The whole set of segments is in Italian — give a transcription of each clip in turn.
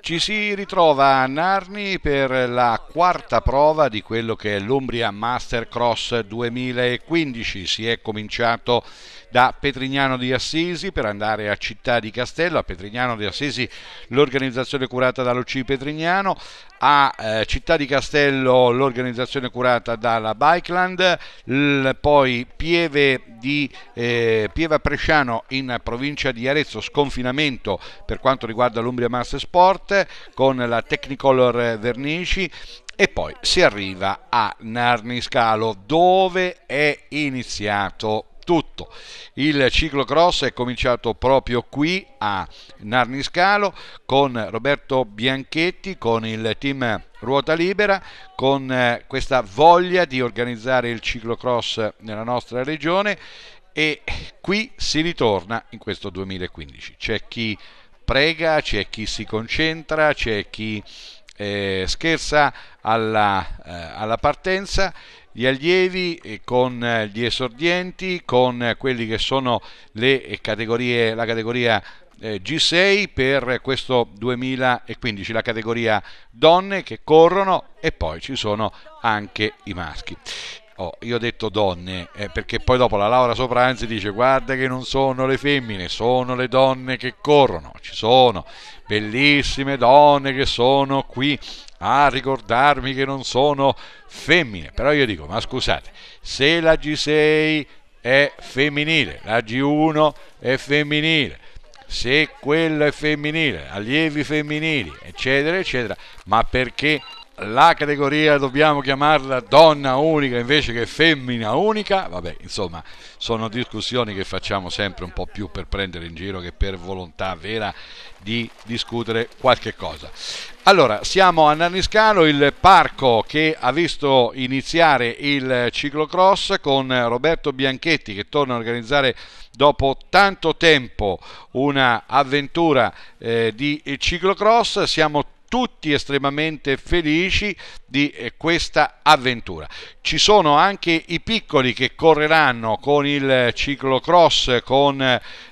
Ci si ritrova a Narni per la quarta prova di quello che è l'Umbria Mastercross 2015. Si è cominciato da Petrignano di Assisi per andare a Città di Castello, a Petrignano di Assisi l'organizzazione curata dall'OC Petrignano, a eh, Città di Castello l'organizzazione curata dalla Bikeland, l, poi Pieve, di, eh, Pieve Presciano in provincia di Arezzo, sconfinamento per quanto riguarda l'Umbria Mass Sport con la Technicolor Vernici e poi si arriva a Narniscalo dove è iniziato tutto. Il ciclocross è cominciato proprio qui a Narniscalo con Roberto Bianchetti, con il team Ruota Libera, con eh, questa voglia di organizzare il ciclocross nella nostra regione e qui si ritorna in questo 2015. C'è chi prega, c'è chi si concentra, c'è chi eh, scherza alla, eh, alla partenza gli allievi, eh, con eh, gli esordienti, con eh, quelli che sono le categorie, la categoria G6 per questo 2015, la categoria donne che corrono e poi ci sono anche i maschi. Oh, io ho detto donne, eh, perché poi dopo la Laura Sopranzi dice guarda che non sono le femmine, sono le donne che corrono, ci sono bellissime donne che sono qui a ricordarmi che non sono femmine, però io dico ma scusate, se la G6 è femminile, la G1 è femminile, se quella è femminile, allievi femminili, eccetera, eccetera, ma perché la categoria dobbiamo chiamarla donna unica invece che femmina unica, vabbè, insomma, sono discussioni che facciamo sempre un po' più per prendere in giro che per volontà vera di discutere qualche cosa. Allora, siamo a Nanniscalo, il parco che ha visto iniziare il ciclocross con Roberto Bianchetti che torna a organizzare dopo tanto tempo un'avventura eh, di ciclocross. Siamo tutti estremamente felici di eh, questa avventura. Ci sono anche i piccoli che correranno con il ciclocross, con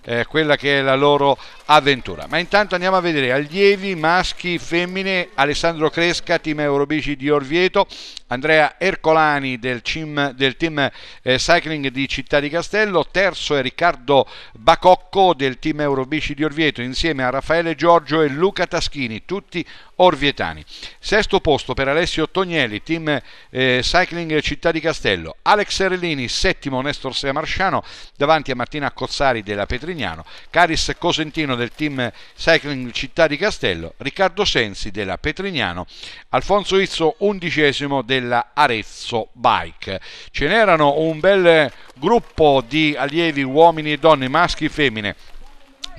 eh, quella che è la loro avventura. Ma intanto andiamo a vedere allievi, maschi, femmine, Alessandro Cresca, team Eurobici di Orvieto, Andrea Ercolani del, CIM, del team eh, cycling di Città di Castello, terzo è Riccardo Bacocco del team Eurobici di Orvieto insieme a Raffaele Giorgio e Luca Taschini, tutti orvietani. Sesto posto per Alessio Tognelli, team eh, cycling Città di Castello, Alex Erellini, settimo Nestor Seamarsciano davanti a Martina Cozzari della Petrignano, Caris Cosentino del team cycling Città di Castello, Riccardo Sensi della Petrignano, Alfonso Izzo undicesimo del della Arezzo Bike. Ce n'erano un bel gruppo di allievi uomini e donne, maschi e femmine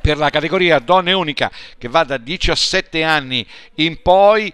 per la categoria donne unica che va da 17 anni in poi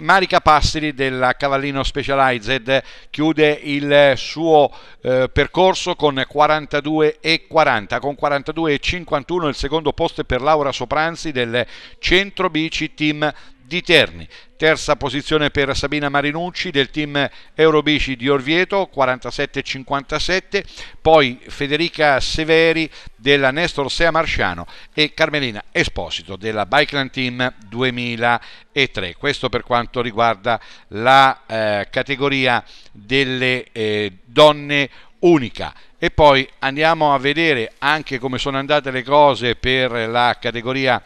Marica Passeri della Cavallino Specialized chiude il suo eh, percorso con 42 e 40 con 42 e 51 il secondo posto è per Laura Sopranzi del Centro Bici Team di Terni. Terza posizione per Sabina Marinucci del team Eurobici di Orvieto, 47-57. Poi Federica Severi della Nestor Sea Marciano e Carmelina Esposito della Bikeland Team 2003. Questo per quanto riguarda la eh, categoria delle eh, donne unica. E poi andiamo a vedere anche come sono andate le cose per la categoria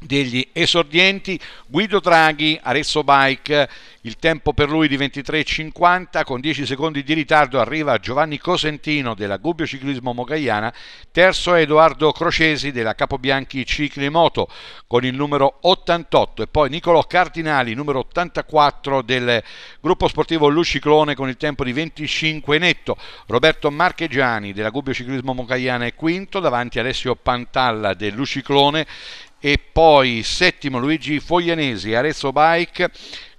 degli esordienti Guido Draghi Arezzo Bike il tempo per lui di 23.50 con 10 secondi di ritardo arriva Giovanni Cosentino della Gubbio Ciclismo Mogaiana terzo Edoardo Crocesi della Capobianchi Ciclimoto con il numero 88 e poi Niccolò Cardinali numero 84 del gruppo sportivo Luciclone con il tempo di 25 netto Roberto Marchegiani della Gubbio Ciclismo Mogaiana è quinto davanti a Alessio Pantalla del Luciclone e poi settimo Luigi Foglianesi, Arezzo Bike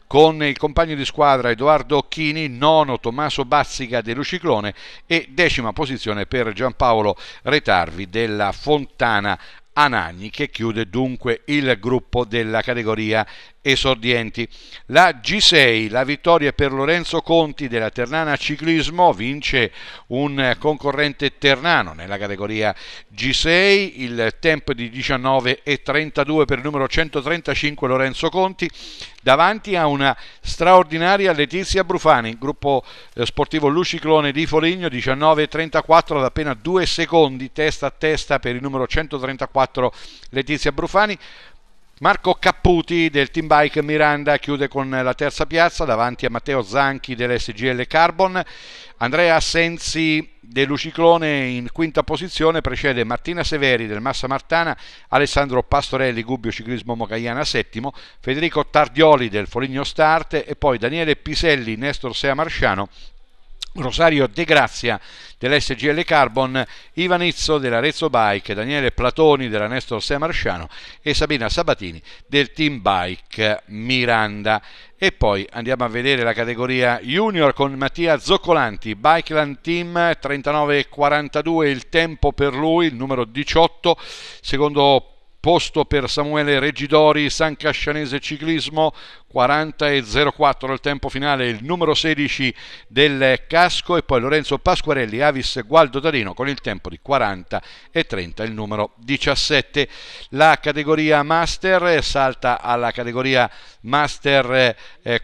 con il compagno di squadra Edoardo Occhini, nono Tommaso Bazzica dell'Uciclone e decima posizione per Giampaolo Retarvi della Fontana Anagni che chiude dunque il gruppo della categoria esordienti. La G6, la vittoria per Lorenzo Conti della Ternana Ciclismo, vince un concorrente ternano nella categoria G6, il tempo di 19,32 per il numero 135 Lorenzo Conti, davanti a una straordinaria Letizia Brufani, gruppo eh, sportivo Luciclone di Foligno, 19,34 ad appena due secondi, testa a testa per il numero 134 Letizia Brufani, Marco Capputi del Team Bike Miranda chiude con la terza piazza davanti a Matteo Zanchi dell'SGL Carbon. Andrea Sensi dell'Uciclone in quinta posizione precede Martina Severi del Massa Martana, Alessandro Pastorelli Gubbio Ciclismo Mocaiana settimo, Federico Tardioli del Foligno Start e poi Daniele Piselli, Nestor Sea Marciano Rosario De Grazia dell'SGL Carbon, Ivanizzo dell'Arezzo Bike, Daniele Platoni della Nestor Marciano e Sabina Sabatini del Team Bike Miranda. E poi andiamo a vedere la categoria junior con Mattia Zoccolanti, Bikeland Team 39-42, il tempo per lui, il numero 18, secondo posto per Samuele Reggidori, San Cascianese Ciclismo, 40.04 il tempo finale, il numero 16 del casco e poi Lorenzo Pasquarelli, Avis Gualdo Darino con il tempo di 40.30 il numero 17. La categoria Master salta alla categoria Master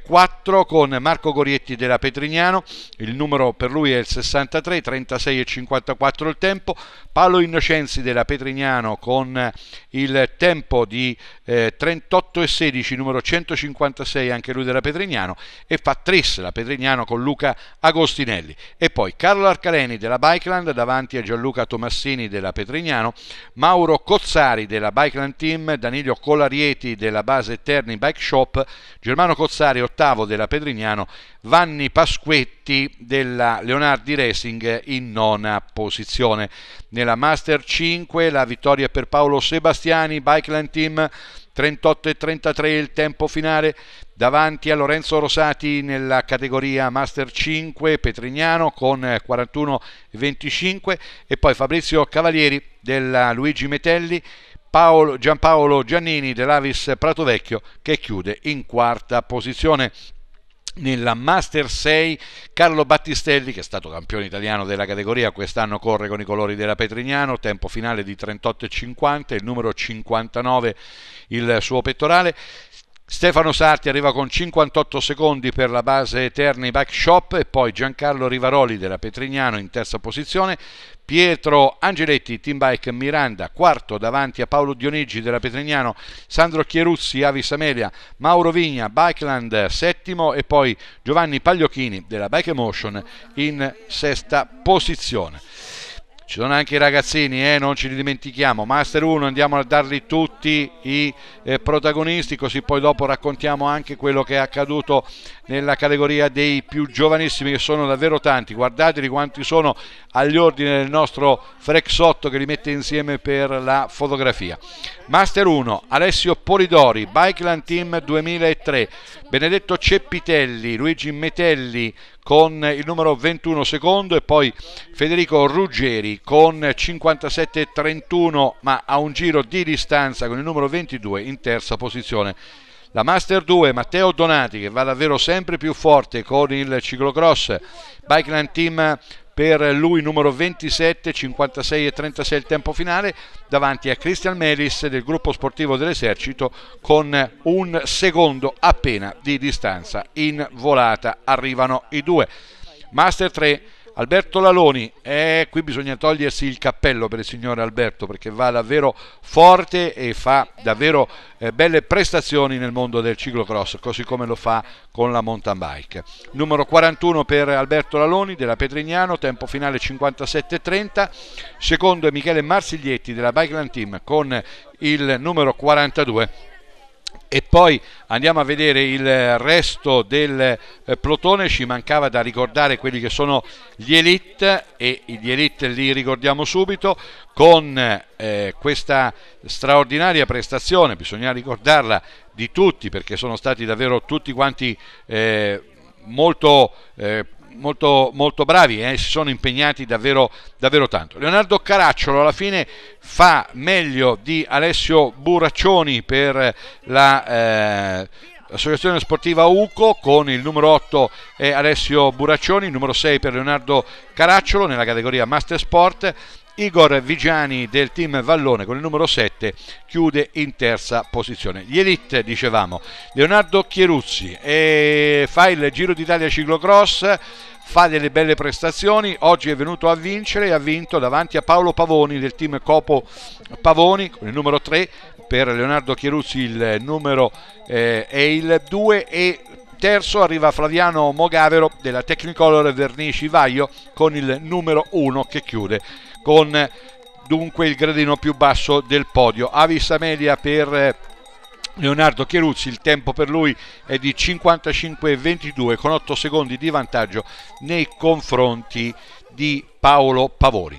4 eh, con Marco Gorietti della Petrignano, il numero per lui è il 63, 36.54 il tempo, Paolo Innocenzi della Petrignano con il il tempo di eh, 38,16 numero 156 anche lui della Petrignano e fa 3 la Petrignano con Luca Agostinelli e poi Carlo Arcaleni della Bikeland davanti a Gianluca Tomassini della Petrignano Mauro Cozzari della Bikeland Team Danilo Colarieti della base Terni Bike Shop Germano Cozzari ottavo della Petrignano Vanni Pasquetti della Leonardi Racing in nona posizione nella Master 5 la vittoria per Paolo Sebastiano Graziani, Bikeland Team 38 e 33 il tempo finale davanti a Lorenzo Rosati nella categoria Master 5 Petrignano con 41 e 25 e poi Fabrizio Cavalieri della Luigi Metelli Paolo, Giampaolo Giannini dell'Avis Prato Vecchio che chiude in quarta posizione nella Master 6 Carlo Battistelli che è stato campione italiano della categoria quest'anno corre con i colori della Petrignano tempo finale di 38,50 il numero 59 il suo pettorale Stefano Sarti arriva con 58 secondi per la base Eterni Backshop e poi Giancarlo Rivaroli della Petrignano in terza posizione, Pietro Angeletti, Team Bike Miranda, quarto davanti a Paolo Dionigi della Petrignano, Sandro Chieruzzi, Avis Amelia, Mauro Vigna, Bikeland settimo e poi Giovanni Pagliocchini della Bike Emotion in sesta posizione. Ci sono anche i ragazzini, eh, non ci li dimentichiamo. Master 1, andiamo a darli tutti i eh, protagonisti, così poi dopo raccontiamo anche quello che è accaduto nella categoria dei più giovanissimi, che sono davvero tanti. Guardateli quanti sono agli ordini del nostro Frexotto che li mette insieme per la fotografia. Master 1, Alessio Polidori, Bikeland Team 2003, Benedetto Ceppitelli, Luigi Metelli, con il numero 21 secondo e poi Federico Ruggeri con 57-31 ma a un giro di distanza con il numero 22 in terza posizione. La Master 2 Matteo Donati che va davvero sempre più forte con il ciclocross Bikeland Team per lui numero 27, 56 e 36 il tempo finale davanti a Christian Melis del gruppo sportivo dell'esercito con un secondo appena di distanza in volata arrivano i due Master 3 Alberto Laloni, eh, qui bisogna togliersi il cappello per il signore Alberto perché va davvero forte e fa davvero eh, belle prestazioni nel mondo del ciclocross, così come lo fa con la mountain bike. Numero 41 per Alberto Laloni della Petrignano, tempo finale 57.30, secondo è Michele Marsiglietti della Bikeland Team con il numero 42 e poi andiamo a vedere il resto del eh, plotone, ci mancava da ricordare quelli che sono gli elite e gli elite li ricordiamo subito con eh, questa straordinaria prestazione, bisogna ricordarla di tutti perché sono stati davvero tutti quanti eh, molto eh, molto, molto bravi, eh, si sono impegnati davvero, davvero tanto. Leonardo Caracciolo alla fine fa meglio di Alessio Buraccioni per la... Eh, Associazione Sportiva UCO con il numero 8 è Alessio Buraccioni, il numero 6 per Leonardo Caracciolo nella categoria Master Sport Igor Vigiani del team Vallone con il numero 7 chiude in terza posizione. Gli Elite, dicevamo, Leonardo Chieruzzi fa il Giro d'Italia ciclocross, fa delle belle prestazioni, oggi è venuto a vincere e ha vinto davanti a Paolo Pavoni del team Copo Pavoni con il numero 3, per Leonardo Chieruzzi il numero eh, è il 2 e terzo arriva Flaviano Mogavero della Technicolor Vernici Vaio con il numero 1 che chiude con dunque il gradino più basso del podio. Avis Amelia per eh, Leonardo Chieruzzi, il tempo per lui è di 55,22 con 8 secondi di vantaggio nei confronti di Paolo Pavori.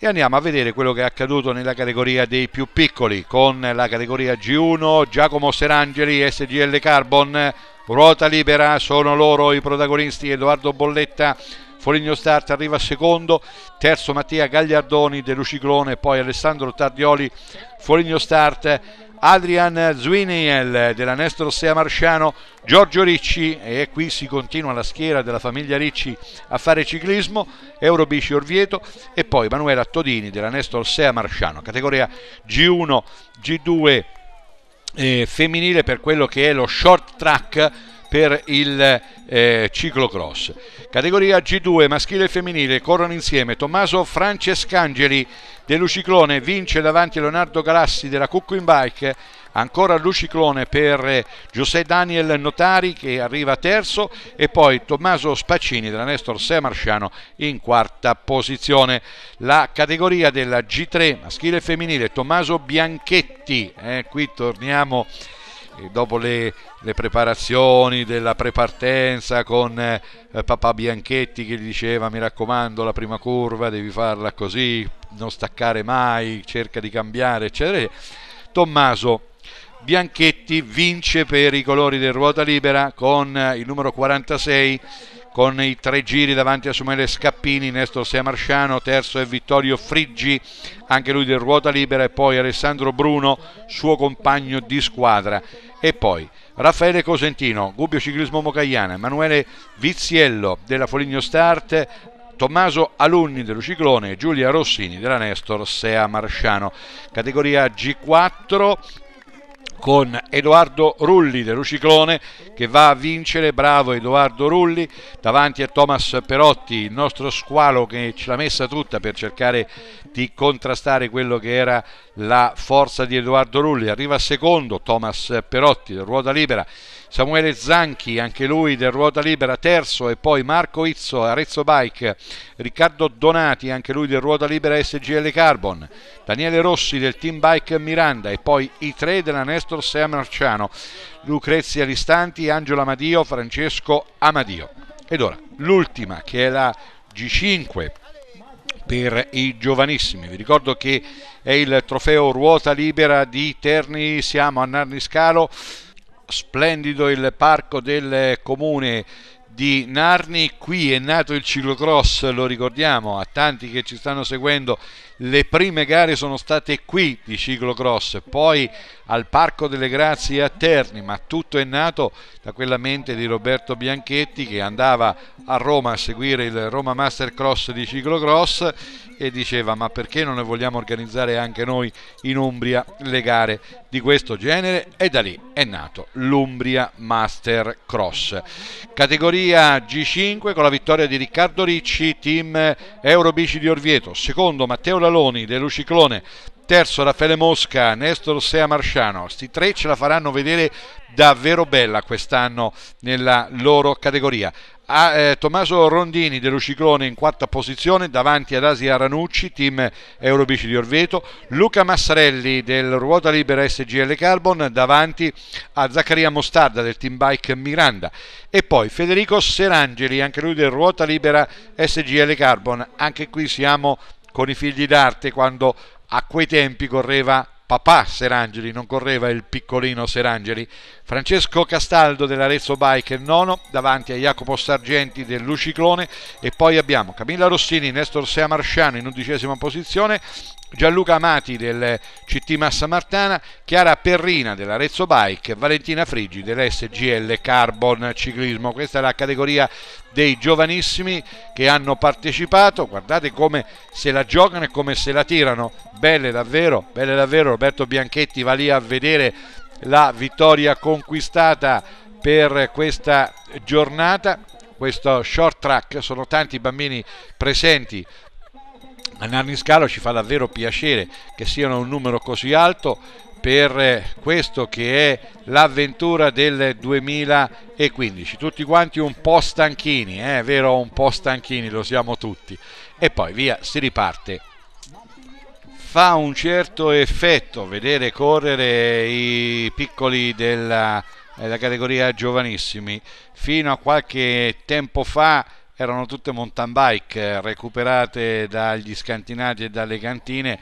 E andiamo a vedere quello che è accaduto nella categoria dei più piccoli con la categoria G1, Giacomo Serangeli, SGL Carbon, ruota libera, sono loro i protagonisti Edoardo Bolletta Foligno Start arriva secondo, terzo Mattia Gagliardoni dell'Uciclone, poi Alessandro Tardioli, Foligno Start, Adrian Zwiniel della Nestro Sea Marciano, Giorgio Ricci e qui si continua la schiera della famiglia Ricci a fare ciclismo, Eurobici Orvieto e poi Emanuela Todini della Nestro Sea Marciano, categoria G1, G2 eh, femminile per quello che è lo short track per il eh, ciclocross. Categoria G2 maschile e femminile corrono insieme Tommaso Francescangeli dell'Uciclone vince davanti a Leonardo Galassi della Cucco in Bike ancora l'Uciclone per Giuseppe eh, Daniel Notari che arriva terzo e poi Tommaso Spaccini della Nestor Semarciano in quarta posizione. La categoria della G3 maschile e femminile Tommaso Bianchetti, eh, qui torniamo dopo le, le, preparazioni della prepartenza con eh, papà Bianchetti che gli diceva mi raccomando la prima curva devi farla così, non staccare mai, cerca di cambiare eccetera. Tommaso Bianchetti vince per i colori del ruota libera con eh, il numero 46 con i tre giri davanti a Samuele Scappini, Nestor Seamarciano, terzo è Vittorio Friggi, anche lui del ruota libera e poi Alessandro Bruno, suo compagno di squadra e poi Raffaele Cosentino, Gubbio Ciclismo Mocaiana, Emanuele Viziello della Foligno Start, Tommaso Alunni dello Ciclone Giulia Rossini della Nestor Sea Marciano. Categoria G4 con Edoardo Rulli dell'Uciclone che va a vincere, bravo Edoardo Rulli, davanti a Thomas Perotti, il nostro squalo che ce l'ha messa tutta per cercare di contrastare quello che era la forza di Edoardo Rulli, arriva secondo Thomas Perotti, ruota libera Samuele Zanchi, anche lui del Ruota Libera, terzo e poi Marco Izzo, Arezzo Bike, Riccardo Donati, anche lui del Ruota Libera SGL Carbon, Daniele Rossi del Team Bike Miranda e poi i tre della Nestor Sea Marciano, Lucrezia Ristanti, Angelo Amadio, Francesco Amadio. Ed ora l'ultima che è la G5 per i giovanissimi. Vi ricordo che è il trofeo ruota libera di Terni, siamo a Narniscalo splendido il parco del comune di Narni, qui è nato il ciclocross, lo ricordiamo a tanti che ci stanno seguendo le prime gare sono state qui di ciclocross, poi al Parco delle Grazie a Terni, ma tutto è nato da quella mente di Roberto Bianchetti che andava a Roma a seguire il Roma Mastercross di ciclocross e diceva ma perché non ne vogliamo organizzare anche noi in Umbria le gare di questo genere e da lì è nato l'Umbria Mastercross. Categoria G5 con la vittoria di Riccardo Ricci, team Eurobici di Orvieto, secondo Matteo La Laloni, De Luciclone, terzo Raffaele Mosca, Nestor Sea Marciano, sti tre ce la faranno vedere davvero bella quest'anno nella loro categoria. A, eh, Tommaso Rondini dell'Uciclone in quarta posizione davanti ad Asia Ranucci, team Eurobici di Orveto, Luca Massarelli del Ruota Libera SGL Carbon davanti a Zaccaria Mostarda del team Bike Miranda e poi Federico Serangeli anche lui del Ruota Libera SGL Carbon, anche qui siamo con i figli d'arte quando a quei tempi correva papà Serangeli, non correva il piccolino Serangeli. Francesco Castaldo dell'Arezzo Bike il nono, davanti a Jacopo Sargenti del Luciclone e poi abbiamo Camilla Rossini, Nestor Sea Marciano in undicesima posizione, Gianluca Amati del CT Massa Martana, Chiara Perrina dell'Arezzo Bike, Valentina Friggi dell'SGL Carbon Ciclismo. Questa è la categoria dei giovanissimi che hanno partecipato. Guardate come se la giocano e come se la tirano. Belle davvero, belle davvero. Roberto Bianchetti va lì a vedere la vittoria conquistata per questa giornata questo short track, sono tanti i bambini presenti a Narni Scalo ci fa davvero piacere che siano un numero così alto per eh, questo che è l'avventura del 2015 tutti quanti un po' stanchini eh, è eh? vero un po' stanchini lo siamo tutti e poi via si riparte fa un certo effetto vedere correre i piccoli della, della eh, categoria giovanissimi fino a qualche tempo fa erano tutte mountain bike eh, recuperate dagli scantinati e dalle cantine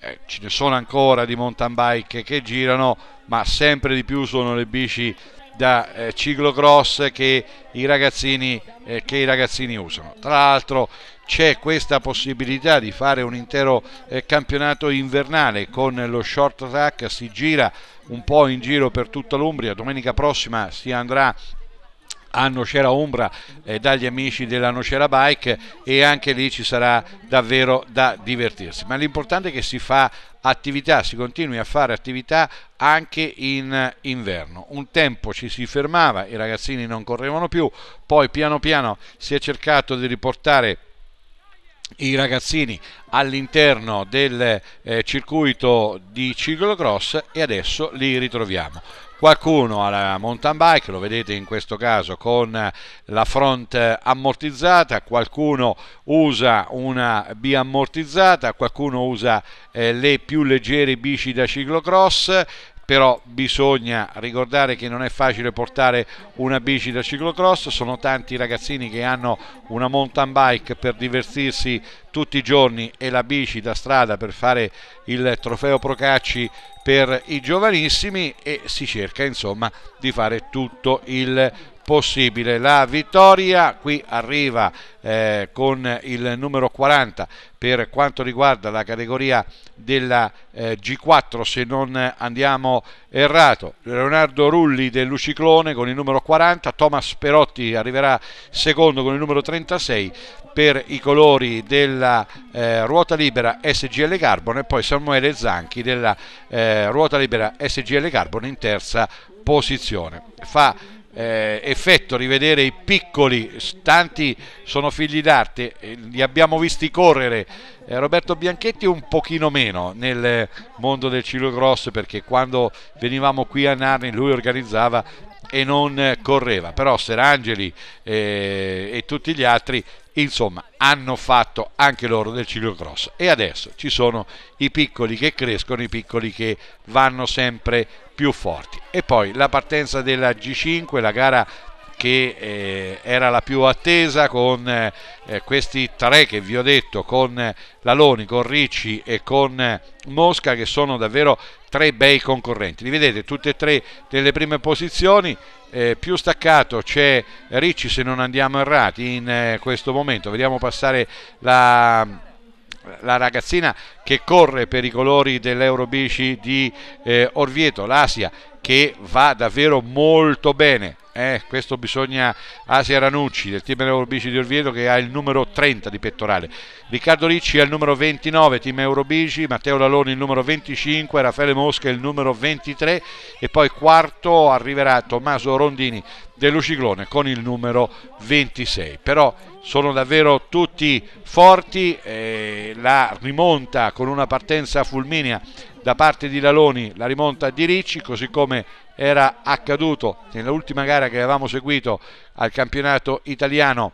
eh, ce ne sono ancora di mountain bike che girano ma sempre di più sono le bici da eh, ciclocross che i ragazzini, eh, che i ragazzini usano tra l'altro c'è questa possibilità di fare un intero eh, campionato invernale con lo short track, si gira un po' in giro per tutta l'Umbria, domenica prossima si andrà a Nocera Umbra eh, dagli amici della Nocera Bike e anche lì ci sarà davvero da divertirsi. Ma l'importante è che si fa attività, si continui a fare attività anche in inverno. Un tempo ci si fermava, i ragazzini non correvano più, poi piano piano si è cercato di riportare i ragazzini all'interno del eh, circuito di ciclocross e adesso li ritroviamo qualcuno alla mountain bike, lo vedete in questo caso con la front ammortizzata, qualcuno usa una biammortizzata, qualcuno usa eh, le più leggere bici da ciclocross, però bisogna ricordare che non è facile portare una bici da ciclocross, sono tanti ragazzini che hanno una mountain bike per divertirsi tutti i giorni e la bici da strada per fare il trofeo Procacci per i giovanissimi e si cerca insomma di fare tutto il possibile. La vittoria qui arriva eh, con il numero 40 per quanto riguarda la categoria della eh, G4 se non andiamo errato. Leonardo Rulli dell'Uciclone con il numero 40, Thomas Perotti arriverà secondo con il numero 36 per i colori della eh, ruota libera SGL Carbon e poi Samuele Zanchi della eh, ruota libera SGL Carbon in terza posizione. Fa eh, effetto rivedere i piccoli, tanti sono figli d'arte, eh, li abbiamo visti correre, eh, Roberto Bianchetti un pochino meno nel mondo del Ciro Gross perché quando venivamo qui a Narni lui organizzava e non correva, però Serangeli eh, e tutti gli altri insomma hanno fatto anche loro del ciclocross e adesso ci sono i piccoli che crescono, i piccoli che vanno sempre più forti e poi la partenza della G5, la gara che eh, era la più attesa con eh, questi tre che vi ho detto, con Laloni, con Ricci e con Mosca che sono davvero tre bei concorrenti. Li vedete tutte e tre nelle prime posizioni, eh, più staccato c'è Ricci se non andiamo errati in eh, questo momento, vediamo passare la la ragazzina che corre per i colori dell'Eurobici di eh, Orvieto, l'Asia che va davvero molto bene. Eh, questo bisogna Asia Ranucci del team Eurobici di Orvieto che ha il numero 30 di pettorale Riccardo Ricci ha il numero 29 team Eurobici Matteo Laloni il numero 25 Raffaele Mosca il numero 23 e poi quarto arriverà Tommaso Rondini dell'Uciclone con il numero 26 però sono davvero tutti forti eh, la rimonta con una partenza fulminea da parte di Laloni la rimonta di Ricci, così come era accaduto nell'ultima gara che avevamo seguito al campionato italiano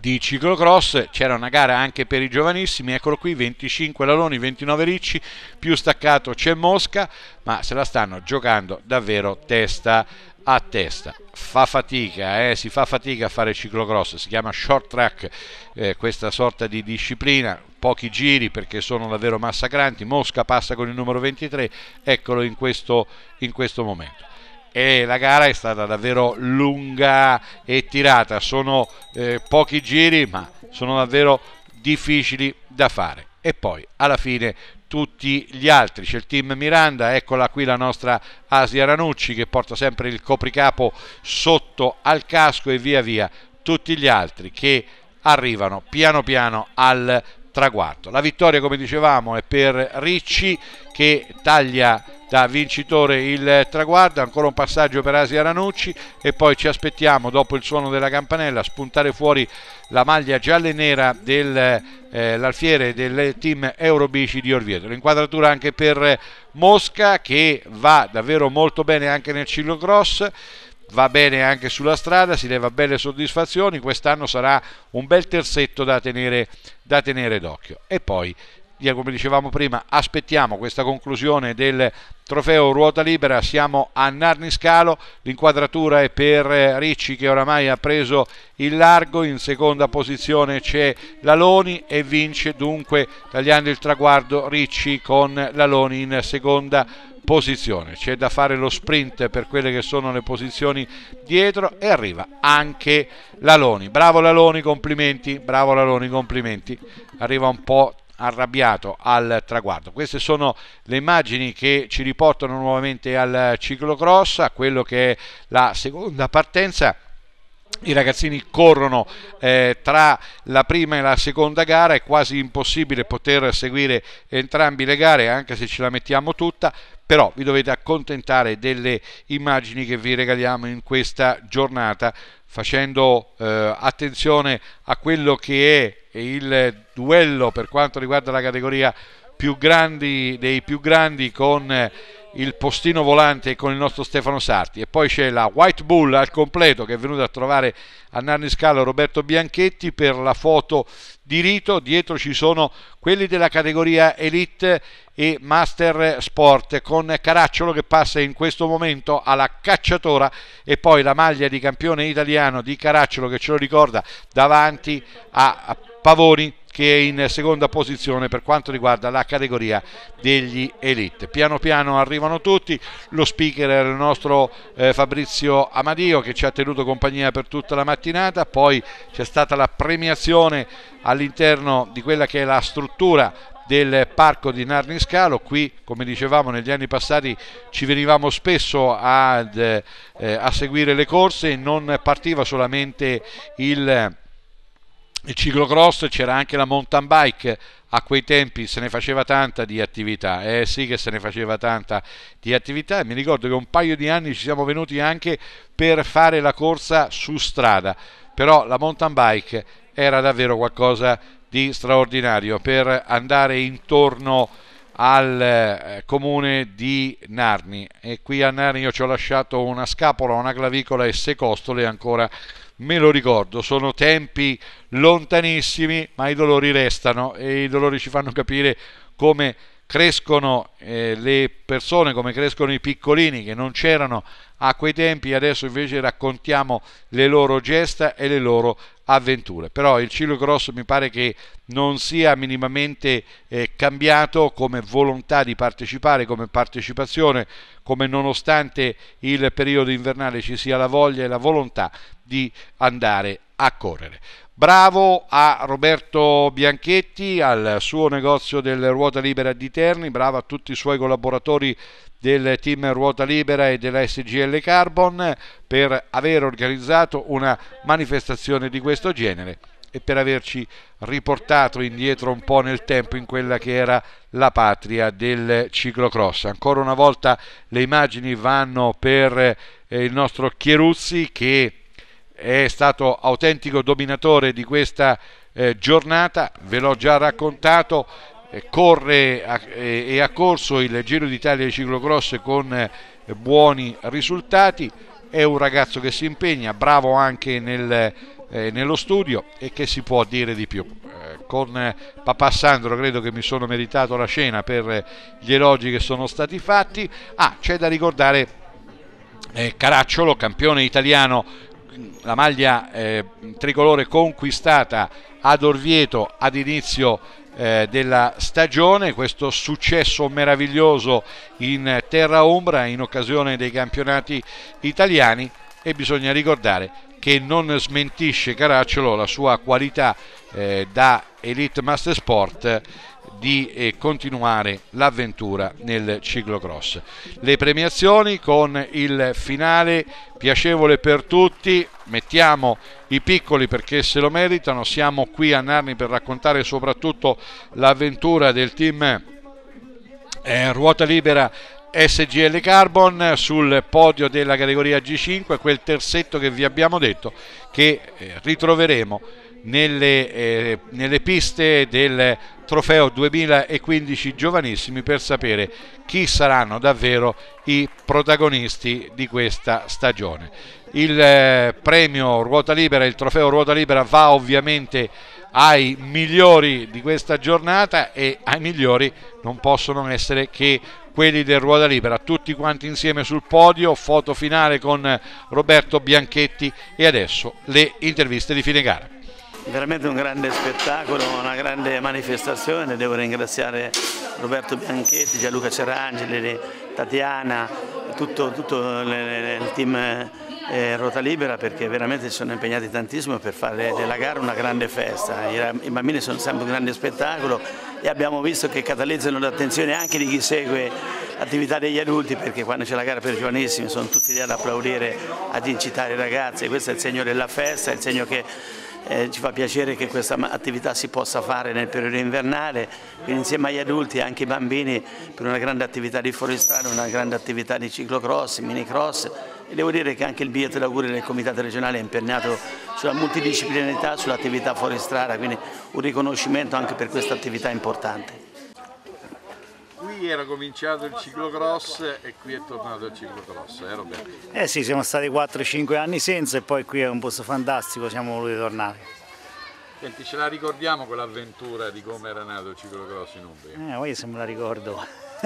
di ciclocross c'era una gara anche per i giovanissimi eccolo qui 25 Laloni 29 Ricci più staccato c'è Mosca ma se la stanno giocando davvero testa a testa fa fatica eh? si fa fatica a fare ciclocross si chiama short track eh, questa sorta di disciplina pochi giri perché sono davvero massacranti, Mosca passa con il numero 23, eccolo in questo, in questo momento. E la gara è stata davvero lunga e tirata, sono eh, pochi giri ma sono davvero difficili da fare. E poi alla fine tutti gli altri. C'è il team Miranda, eccola qui la nostra Asia Ranucci che porta sempre il copricapo sotto al casco e via via tutti gli altri che arrivano piano piano al traguardo. La vittoria, come dicevamo, è per Ricci che taglia da vincitore il traguardo, ancora un passaggio per Asia Ranucci e poi ci aspettiamo dopo il suono della campanella a spuntare fuori la maglia gialla e nera dell'alfiere eh, del team Eurobici di Orvieto. L'inquadratura anche per Mosca che va davvero molto bene anche nel ciclocross. cross va bene anche sulla strada, si leva belle soddisfazioni, quest'anno sarà un bel terzetto da tenere, da tenere d'occhio. E poi quindi, come dicevamo prima, aspettiamo questa conclusione del trofeo ruota libera. Siamo a Narni Scalo, l'inquadratura è per Ricci che oramai ha preso il largo, in seconda posizione c'è Laloni e vince dunque tagliando il traguardo Ricci con Laloni in seconda posizione. C'è da fare lo sprint per quelle che sono le posizioni dietro e arriva anche Laloni. Bravo Laloni, complimenti, bravo Laloni, complimenti. Arriva un po' arrabbiato al traguardo. Queste sono le immagini che ci riportano nuovamente al ciclocross, a quello che è la seconda partenza. I ragazzini corrono eh, tra la prima e la seconda gara, è quasi impossibile poter seguire entrambi le gare, anche se ce la mettiamo tutta però vi dovete accontentare delle immagini che vi regaliamo in questa giornata facendo eh, attenzione a quello che è il duello per quanto riguarda la categoria più grandi, dei più grandi con il postino volante con il nostro Stefano Sarti e poi c'è la White Bull al completo che è venuta a trovare a Nanni Scala Roberto Bianchetti per la foto di rito, dietro ci sono quelli della categoria Elite e Master Sport con Caracciolo che passa in questo momento alla cacciatora e poi la maglia di campione italiano di Caracciolo che ce lo ricorda davanti a Pavoni che è in seconda posizione per quanto riguarda la categoria degli Elite. Piano piano arrivano tutti, lo speaker era il nostro eh, Fabrizio Amadio che ci ha tenuto compagnia per tutta la mattinata, poi c'è stata la premiazione all'interno di quella che è la struttura del parco di Narniscalo. Qui, come dicevamo, negli anni passati ci venivamo spesso ad, eh, a seguire le corse, e non partiva solamente il il ciclocross c'era anche la mountain bike a quei tempi se ne faceva tanta di attività eh sì che se ne faceva tanta di attività mi ricordo che un paio di anni ci siamo venuti anche per fare la corsa su strada però la mountain bike era davvero qualcosa di straordinario per andare intorno al eh, comune di Narni e qui a Narni io ci ho lasciato una scapola, una clavicola e sei costole ancora me lo ricordo, sono tempi lontanissimi, ma i dolori restano e i dolori ci fanno capire come crescono eh, le persone, come crescono i piccolini che non c'erano a quei tempi, adesso invece raccontiamo le loro gesta e le loro avventure. Però il Cilocross mi pare che non sia minimamente eh, cambiato come volontà di partecipare, come partecipazione, come nonostante il periodo invernale ci sia la voglia e la volontà di andare a correre. Bravo a Roberto Bianchetti, al suo negozio del Ruota Libera di Terni, bravo a tutti i suoi collaboratori del team Ruota Libera e della SGL Carbon per aver organizzato una manifestazione di questo genere e per averci riportato indietro un po' nel tempo in quella che era la patria del ciclocross. Ancora una volta le immagini vanno per eh, il nostro Chieruzzi che è stato autentico dominatore di questa eh, giornata, ve l'ho già raccontato, eh, corre eh, e ha corso il Giro d'Italia di ciclocross con eh, buoni risultati, è un ragazzo che si impegna, bravo anche nel, eh, nello studio e che si può dire di più. Eh, con papà Sandro credo che mi sono meritato la scena per gli elogi che sono stati fatti. Ah, c'è da ricordare Caracciolo, campione italiano la maglia eh, tricolore conquistata ad Orvieto ad inizio eh, della stagione, questo successo meraviglioso in terra ombra in occasione dei campionati italiani e bisogna ricordare che non smentisce Caracciolo la sua qualità eh, da Elite Master Sport di eh, continuare l'avventura nel ciclocross. Le premiazioni con il finale piacevole per tutti, mettiamo i piccoli perché se lo meritano, siamo qui a Narni per raccontare soprattutto l'avventura del team eh, Ruota Libera SGL Carbon sul podio della categoria G5, quel terzetto che vi abbiamo detto che eh, ritroveremo nelle, eh, nelle piste del trofeo 2015 giovanissimi per sapere chi saranno davvero i protagonisti di questa stagione. Il eh, premio ruota libera, il trofeo ruota libera va ovviamente ai migliori di questa giornata e ai migliori non possono essere che quelli del Ruota Libera, tutti quanti insieme sul podio, foto finale con Roberto Bianchetti e adesso le interviste di fine gara. Veramente un grande spettacolo, una grande manifestazione, devo ringraziare Roberto Bianchetti, Gianluca Cerangeli, Tatiana, tutto, tutto il team eh, Rota Libera perché veramente si sono impegnati tantissimo per fare della gara una grande festa. I bambini sono sempre un grande spettacolo e abbiamo visto che catalizzano l'attenzione anche di chi segue l'attività degli adulti perché quando c'è la gara per i giovanissimi sono tutti lì ad applaudire, ad incitare i ragazzi e questo è il segno della festa, è il segno che eh, ci fa piacere che questa attività si possa fare nel periodo invernale, quindi insieme agli adulti e anche ai bambini per una grande attività di forestale, una grande attività di ciclocross, minicross e devo dire che anche il biglietto d'augurio del Comitato regionale è impegnato sulla multidisciplinarità, sull'attività forestale, quindi un riconoscimento anche per questa attività importante lì era cominciato il ciclocross e qui è tornato il ciclocross, eh Roberto? Eh sì, siamo stati 4-5 anni senza e poi qui è un posto fantastico, siamo voluti tornare. Senti, ce la ricordiamo quell'avventura di come era nato il ciclocross in Umbria? Eh, poi se me la ricordo.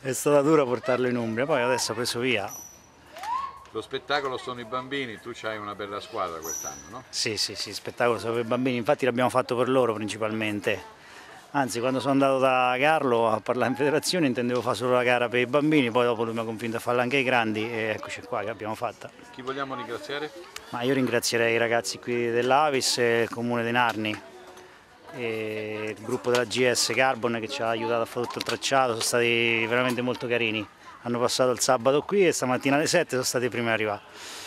è stata dura portarlo in Umbria, poi adesso ha preso via. Lo spettacolo sono i bambini, tu hai una bella squadra quest'anno, no? Sì, sì, sì, spettacolo sono per i bambini, infatti l'abbiamo fatto per loro principalmente Anzi, quando sono andato da Carlo a parlare in federazione intendevo fare solo la gara per i bambini, poi dopo lui mi ha convinto a farla anche ai grandi e eccoci qua che abbiamo fatta. Chi vogliamo ringraziare? Ma io ringrazierei i ragazzi qui dell'Avis e eh, il comune dei Narni e il gruppo della GS Carbon che ci ha aiutato a fare tutto il tracciato, sono stati veramente molto carini. Hanno passato il sabato qui e stamattina alle 7 sono stati i primi ad arrivare.